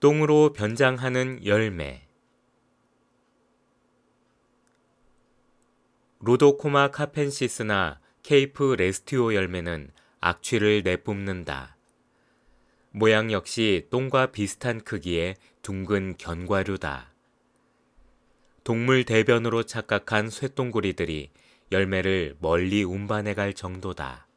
똥으로 변장하는 열매 로도코마 카펜시스나 케이프 레스티오 열매는 악취를 내뿜는다. 모양 역시 똥과 비슷한 크기의 둥근 견과류다. 동물 대변으로 착각한 쇠똥구리들이 열매를 멀리 운반해 갈 정도다.